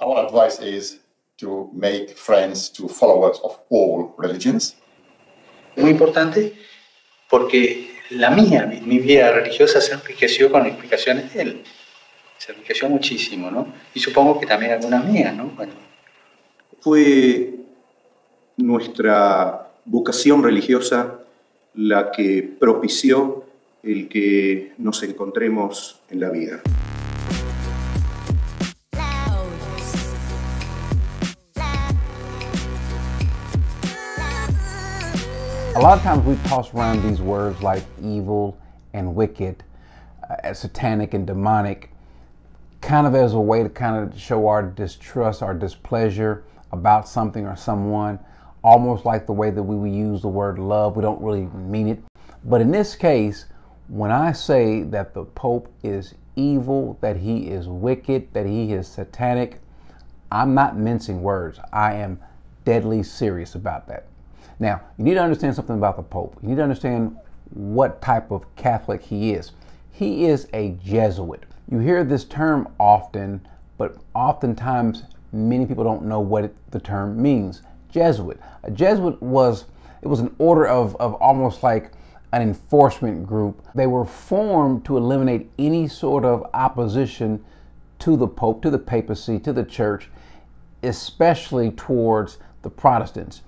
Our advice is to make friends to followers of all religions. Muy importante porque la mía, mi, vida religiosa se enriqueció con explicaciones de él. Se enriqueció muchísimo, ¿no? Y supongo que también alguna mía, ¿no? Bueno. Fue nuestra vocación religiosa la que propició el que nos encontremos en la vida. A lot of times we toss around these words like evil and wicked, uh, satanic and demonic, kind of as a way to kind of show our distrust, our displeasure about something or someone, almost like the way that we would use the word love. We don't really mean it. But in this case, when I say that the Pope is evil, that he is wicked, that he is satanic, I'm not mincing words. I am deadly serious about that. Now, you need to understand something about the Pope. You need to understand what type of Catholic he is. He is a Jesuit. You hear this term often, but oftentimes many people don't know what it, the term means. Jesuit. A Jesuit was it was an order of, of almost like an enforcement group. They were formed to eliminate any sort of opposition to the Pope, to the papacy, to the church, especially towards the Protestants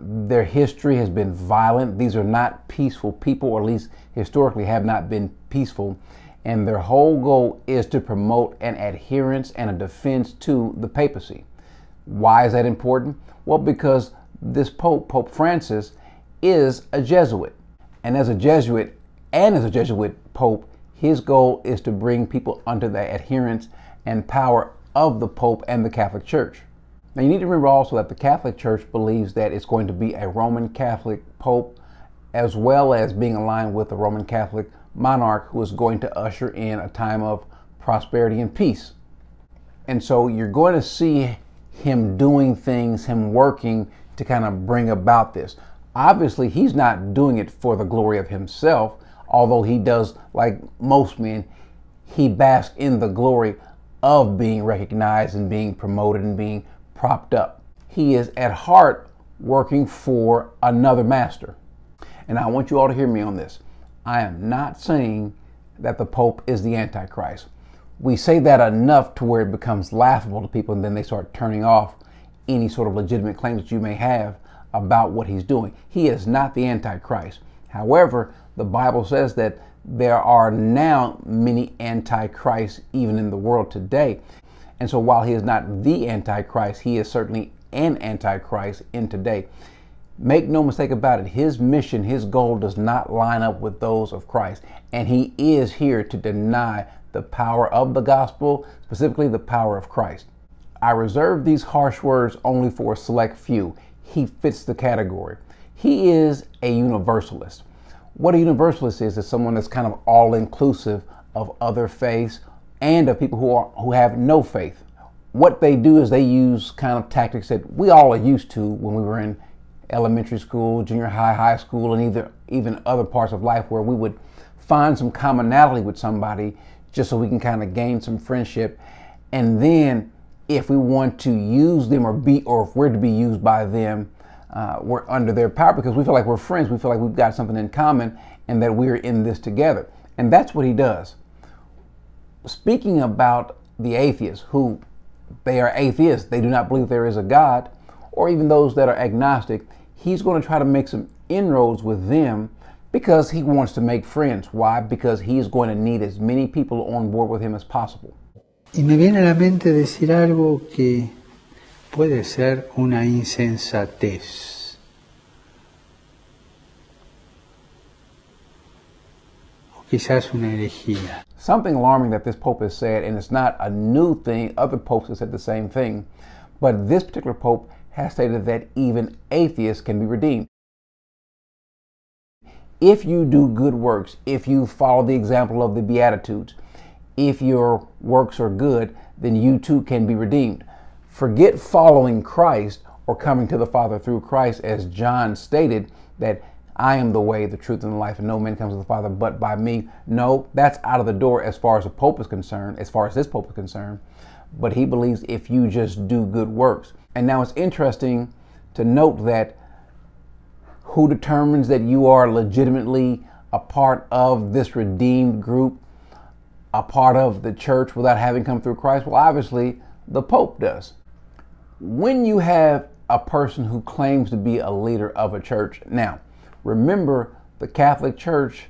their history has been violent. These are not peaceful people, or at least historically have not been peaceful. And their whole goal is to promote an adherence and a defense to the papacy. Why is that important? Well, because this Pope, Pope Francis, is a Jesuit. And as a Jesuit and as a Jesuit Pope, his goal is to bring people under the adherence and power of the Pope and the Catholic Church. Now, you need to remember also that the Catholic Church believes that it's going to be a Roman Catholic Pope as well as being aligned with the Roman Catholic monarch who is going to usher in a time of prosperity and peace. And so you're going to see him doing things, him working to kind of bring about this. Obviously, he's not doing it for the glory of himself, although he does, like most men, he basks in the glory of being recognized and being promoted and being propped up. He is at heart working for another master. And I want you all to hear me on this. I am not saying that the Pope is the Antichrist. We say that enough to where it becomes laughable to people, and then they start turning off any sort of legitimate claims that you may have about what he's doing. He is not the Antichrist. However, the Bible says that there are now many antichrists even in the world today. And so while he is not the Antichrist, he is certainly an Antichrist in today. Make no mistake about it, his mission, his goal does not line up with those of Christ. And he is here to deny the power of the gospel, specifically the power of Christ. I reserve these harsh words only for a select few. He fits the category. He is a universalist. What a universalist is, is someone that's kind of all inclusive of other faiths, and of people who are who have no faith. What they do is they use kind of tactics that we all are used to when we were in elementary school, junior high, high school, and either even other parts of life where we would find some commonality with somebody just so we can kind of gain some friendship. And then if we want to use them or be or if we're to be used by them, uh, we're under their power because we feel like we're friends. We feel like we've got something in common and that we're in this together. And that's what he does speaking about the atheists who they are atheists, they do not believe there is a God, or even those that are agnostic, he's going to try to make some inroads with them because he wants to make friends. Why? Because he's going to need as many people on board with him as possible. Y me viene a la mente decir algo que puede ser una insensatez. quizás una herejía. Something alarming that this pope has said, and it's not a new thing, other popes have said the same thing, but this particular pope has stated that even atheists can be redeemed. If you do good works, if you follow the example of the Beatitudes, if your works are good, then you too can be redeemed. Forget following Christ or coming to the Father through Christ, as John stated that I am the way, the truth, and the life, and no man comes to the Father but by me. No, that's out of the door as far as the Pope is concerned, as far as this Pope is concerned. But he believes if you just do good works. And now it's interesting to note that who determines that you are legitimately a part of this redeemed group, a part of the church without having come through Christ? Well, obviously, the Pope does. When you have a person who claims to be a leader of a church, now, Remember, the Catholic Church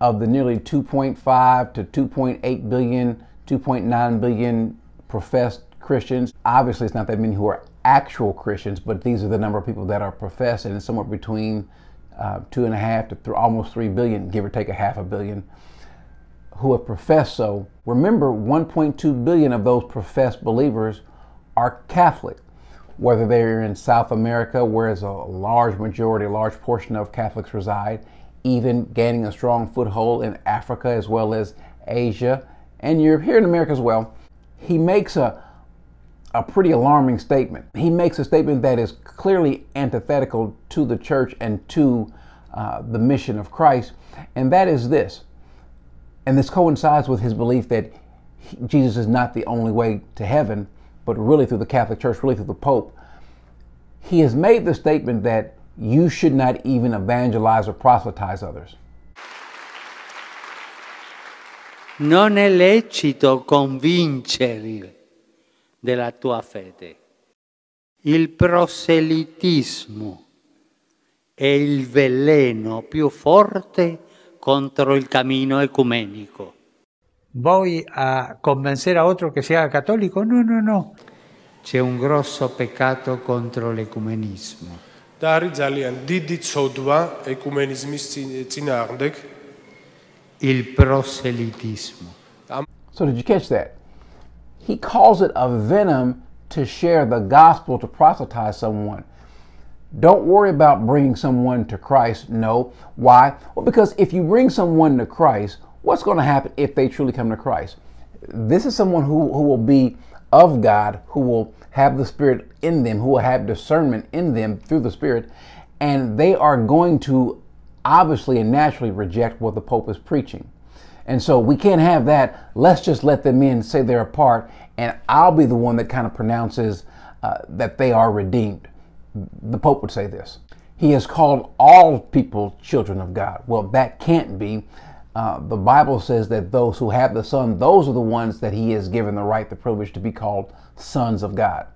of the nearly 2.5 to 2.8 billion, 2.9 billion professed Christians, obviously it's not that many who are actual Christians, but these are the number of people that are professed, and it's somewhere between uh, two and a half to th- almost three billion, give or take a half a billion, who have professed so. Remember, 1.2 billion of those professed believers are Catholic whether they're in South America, where a large majority, a large portion of Catholics reside, even gaining a strong foothold in Africa as well as Asia and Europe, here in America as well, he makes a, a pretty alarming statement. He makes a statement that is clearly antithetical to the church and to uh, the mission of Christ, and that is this. And this coincides with his belief that Jesus is not the only way to heaven, but really through the Catholic Church, really through the Pope, he has made the statement that you should not even evangelize or proselytize others. Non è lecito convincere della tua fede. Il proselitismo è il veleno più forte contro il cammino ecumenico voy a convencer a otro que se haga católico. No, no, no. C'è un grosso peccato contro l'ecumenismo. და არის ძალიან დიდი ცოდვა ეკუმენიზმის წინააღმდეგ. Il proselitismo. So did you catch that? He calls it a venom to share the gospel to proselytize someone. Don't worry about bringing someone to Christ. No. Why? Well, because if you bring someone to Christ, what's going to happen if they truly come to Christ? This is someone who, who will be of God, who will have the Spirit in them, who will have discernment in them through the Spirit, and they are going to obviously and naturally reject what the Pope is preaching. And so we can't have that. Let's just let them in, say they're apart, and I'll be the one that kind of pronounces uh, that they are redeemed. The Pope would say this. He has called all people children of God. Well, that can't be uh, the Bible says that those who have the Son, those are the ones that He has given the right, the privilege to be called sons of God.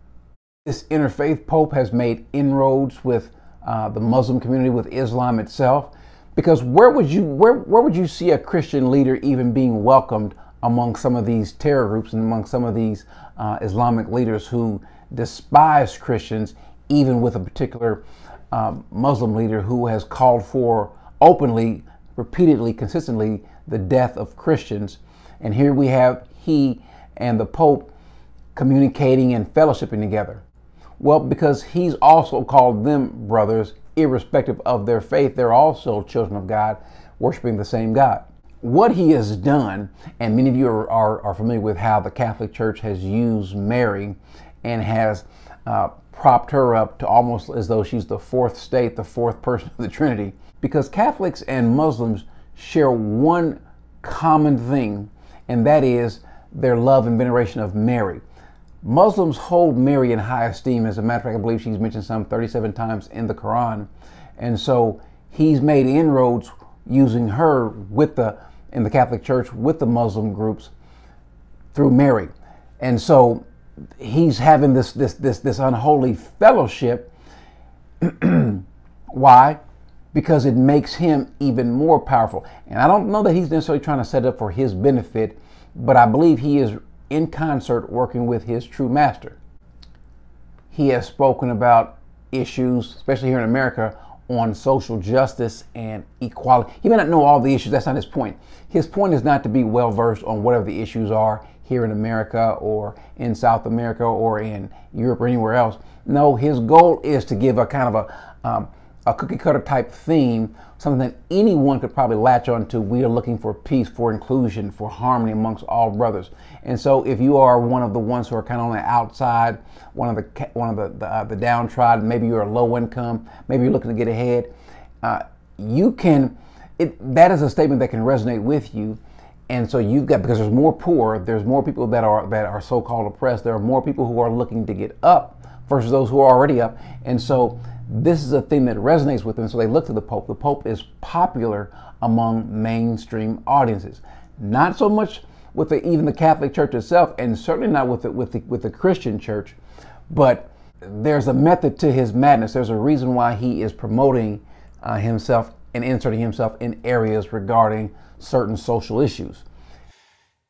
This interfaith Pope has made inroads with uh, the Muslim community, with Islam itself, because where would you where where would you see a Christian leader even being welcomed among some of these terror groups and among some of these uh, Islamic leaders who despise Christians, even with a particular uh, Muslim leader who has called for openly repeatedly, consistently, the death of Christians. And here we have he and the Pope communicating and fellowshipping together. Well, because he's also called them brothers, irrespective of their faith, they're also children of God, worshiping the same God. What he has done, and many of you are, are, are familiar with how the Catholic Church has used Mary and has uh, propped her up to almost as though she's the fourth state, the fourth person of the Trinity because Catholics and Muslims share one common thing, and that is their love and veneration of Mary. Muslims hold Mary in high esteem. As a matter of fact, I believe she's mentioned some 37 times in the Quran. And so he's made inroads using her with the in the Catholic Church with the Muslim groups through Mary. And so he's having this this this this unholy fellowship. Why? because it makes him even more powerful. And I don't know that he's necessarily trying to set it up for his benefit, but I believe he is in concert working with his true master. He has spoken about issues, especially here in America, on social justice and equality. He may not know all the issues, that's not his point. His point is not to be well versed on whatever the issues are here in America or in South America or in Europe or anywhere else. No, his goal is to give a kind of a um, a cookie cutter type theme, something that anyone could probably latch onto. We are looking for peace, for inclusion, for harmony amongst all brothers. And so, if you are one of the ones who are kind of on the outside, one of the one of the the, uh, the downtrodden, maybe you're low income, maybe you're looking to get ahead, uh, you can. It, that is a statement that can resonate with you and so you've got because there's more poor there's more people that are that are so-called oppressed there are more people who are looking to get up versus those who are already up and so this is a thing that resonates with them, so they look to the Pope. The Pope is popular among mainstream audiences, not so much with the, even the Catholic Church itself, and certainly not with the, with the, with the Christian Church. But there's a method to his madness. There's a reason why he is promoting uh, himself and inserting himself in areas regarding certain social issues.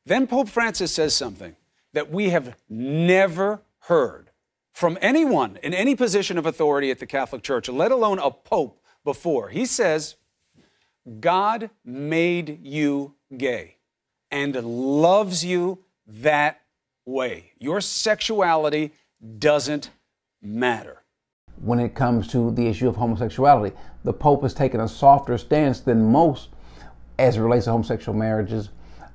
Then Pope Francis says something that we have never heard from anyone in any position of authority at the Catholic Church, let alone a pope before. He says, God made you gay and loves you that way. Your sexuality doesn't matter. When it comes to the issue of homosexuality, the Pope has taken a softer stance than most as it relates to homosexual marriages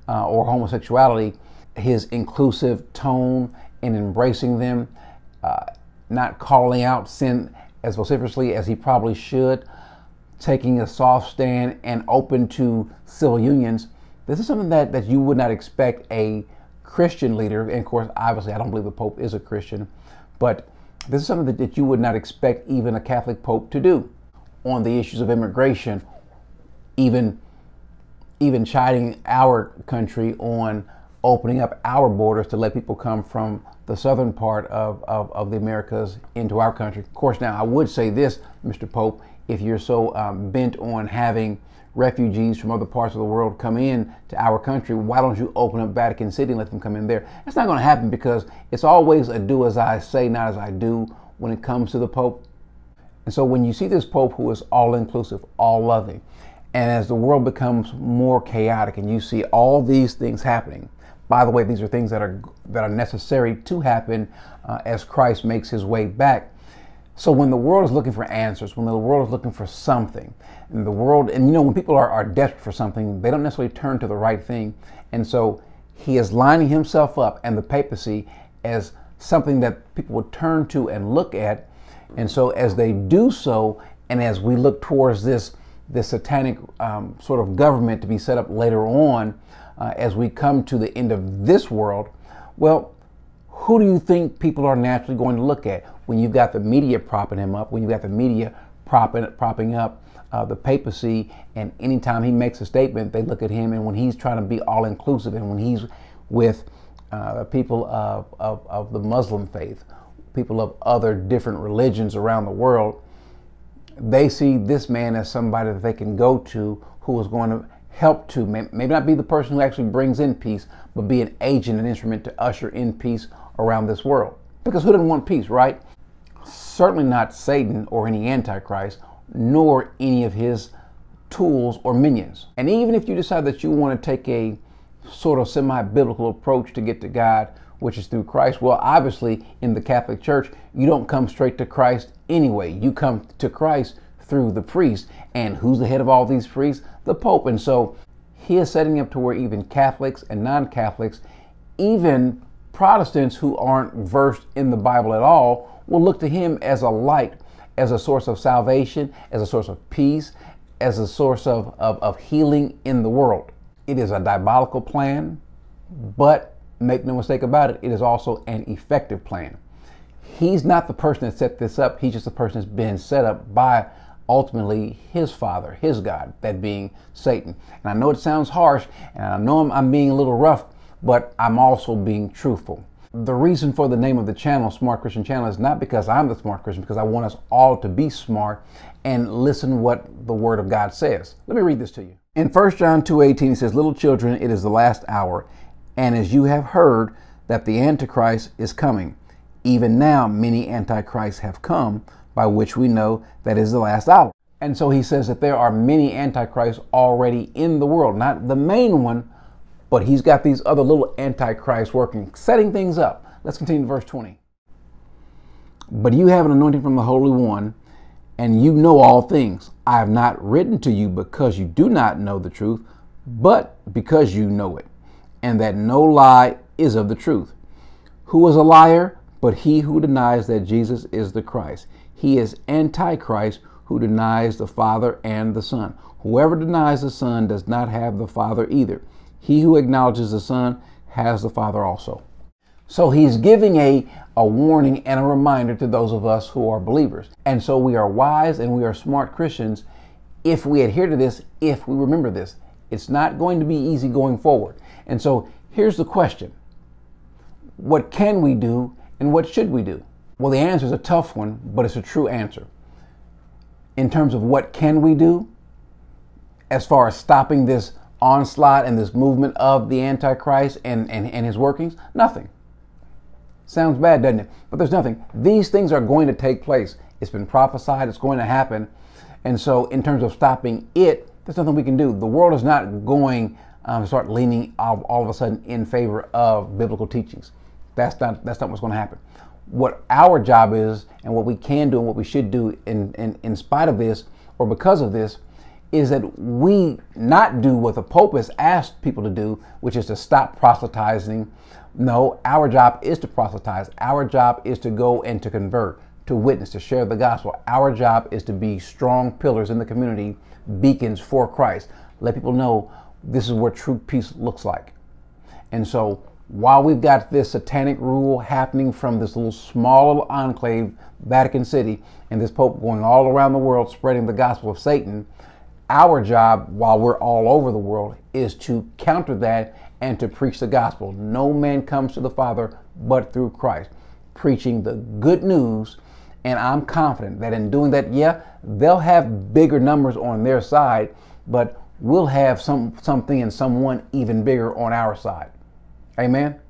uh, or homosexuality. His inclusive tone in embracing them uh, not calling out sin as vociferously as he probably should, taking a soft stand and open to civil unions. This is something that, that you would not expect a Christian leader, and of course, obviously, I don't believe the Pope is a Christian, but this is something that, that you would not expect even a Catholic Pope to do on the issues of immigration, even even chiding our country on opening up our borders to let people come from the southern part of, of, of, the Americas into our country. Of course, now I would say this, Mr. Pope, if you're so um, bent on having refugees from other parts of the world come in to our country, why don't you open up Vatican City and let them come in there? That's not going to happen because it's always a do as I say, not as I do when it comes to the Pope. And so when you see this Pope who is all inclusive, all loving, and as the world becomes more chaotic and you see all these things happening, by the way, these are things that are that are necessary to happen uh, as Christ makes his way back. So when the world is looking for answers, when the world is looking for something, and the world, and you know, when people are, are desperate for something, they don't necessarily turn to the right thing. And so he is lining himself up and the papacy as something that people would turn to and look at. And so as they do so, and as we look towards this, this satanic um, sort of government to be set up later on, uh, as we come to the end of this world, well, who do you think people are naturally going to look at when you've got the media propping him up, when you've got the media propping, propping up uh, the papacy, and anytime he makes a statement, they look at him, and when he's trying to be all inclusive, and when he's with uh, people of, of, of the Muslim faith, people of other different religions around the world, they see this man as somebody that they can go to who is going to help to, maybe not be the person who actually brings in peace, but be an agent, an instrument to usher in peace around this world. Because who doesn't want peace, right? Certainly not Satan or any Antichrist, nor any of his tools or minions. And even if you decide that you want to take a sort of semi biblical approach to get to God, which is through Christ, well, obviously in the Catholic Church, you don't come straight to Christ anyway. You come to Christ through the priest. And who's the head of all these priests? The Pope. And so he is setting up to where even Catholics and non Catholics, even Protestants who aren't versed in the Bible at all, will look to him as a light, as a source of salvation, as a source of peace, as a source of, of, of healing in the world. It is a diabolical plan, but make no mistake about it, it is also an effective plan. He's not the person that set this up, he's just the person that's been set up by ultimately his father, his God, that being Satan. And I know it sounds harsh, and I know I'm, I'm, being a little rough, but I'm also being truthful. The reason for the name of the channel, Smart Christian Channel, is not because I'm the smart Christian, because I want us all to be smart and listen what the Word of God says. Let me read this to you. In 1 John 2.18, it says, Little children, it is the last hour, and as you have heard that the Antichrist is coming. Even now, many antichrists have come, by which we know that is the last hour. And so he says that there are many antichrists already in the world, not the main one, but he's got these other little antichrists working, setting things up. Let's continue to verse 20. But you have an anointing from the Holy One, and you know all things. I have not written to you because you do not know the truth, but because you know it, and that no lie is of the truth. Who is a liar? But he who denies that Jesus is the Christ, he is antichrist who denies the Father and the Son. Whoever denies the Son does not have the Father either. He who acknowledges the Son has the Father also. So he's giving a, a warning and a reminder to those of us who are believers. And so we are wise and we are smart Christians if we adhere to this, if we remember this. It's not going to be easy going forward. And so here's the question What can we do and what should we do? Well, the answer is a tough one, but it's a true answer. In terms of what can we do, as far as stopping this onslaught and this movement of the Antichrist and, and, and his workings, nothing. Sounds bad, doesn't it? But there's nothing. These things are going to take place. It's been prophesied, it's going to happen. And so, in terms of stopping it, there's nothing we can do. The world is not going um, start leaning all, all, of a sudden in favor of biblical teachings. That's not that's not what's going to happen. What our job is, and what we can do, and what we should do, in in, in spite of this or because of this, is that we not do what the Pope has asked people to do, which is to stop proselytizing. No, our job is to proselytize. Our job is to go and to convert, to witness, to share the gospel. Our job is to be strong pillars in the community, beacons for Christ. Let people know this is what true peace looks like. And so while we've got this satanic rule happening from this little small little enclave, Vatican City, and this Pope going all around the world spreading the gospel of Satan, our job while we're all over the world is to counter that and to preach the gospel. No man comes to the Father but through Christ, preaching the good news. And I'm confident that in doing that, yeah, they'll have bigger numbers on their side, but we'll have some, something and someone even bigger on our side. Amen